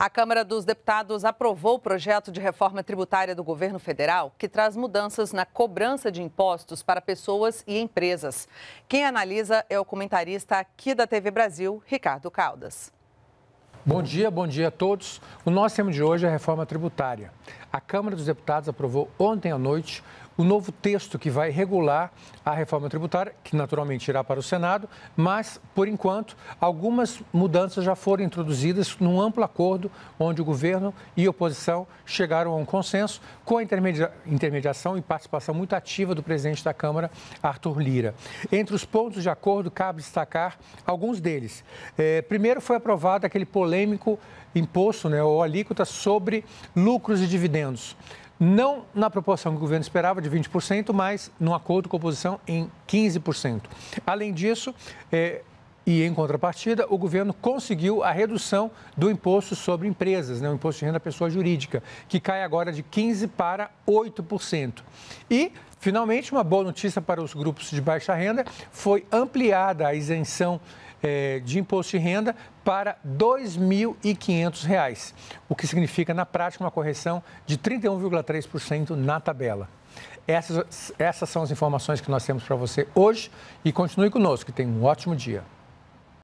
A Câmara dos Deputados aprovou o projeto de reforma tributária do governo federal, que traz mudanças na cobrança de impostos para pessoas e empresas. Quem analisa é o comentarista aqui da TV Brasil, Ricardo Caldas. Bom dia, bom dia a todos. O nosso tema de hoje é a reforma tributária. A Câmara dos Deputados aprovou ontem à noite o novo texto que vai regular a reforma tributária, que naturalmente irá para o Senado, mas, por enquanto, algumas mudanças já foram introduzidas num amplo acordo onde o governo e oposição chegaram a um consenso com a intermediação e participação muito ativa do presidente da Câmara, Arthur Lira. Entre os pontos de acordo, cabe destacar alguns deles. Eh, primeiro, foi aprovado aquele polêmico polêmico imposto, né, ou alíquota sobre lucros e dividendos. Não na proporção que o governo esperava, de 20%, mas num acordo com a oposição em 15%. Além disso, é, e, em contrapartida, o governo conseguiu a redução do imposto sobre empresas, né, o imposto de renda à pessoa jurídica, que cai agora de 15% para 8%. E, finalmente, uma boa notícia para os grupos de baixa renda: foi ampliada a isenção eh, de imposto de renda para R$ 2.500, o que significa, na prática, uma correção de 31,3% na tabela. Essas, essas são as informações que nós temos para você hoje e continue conosco, que tem um ótimo dia.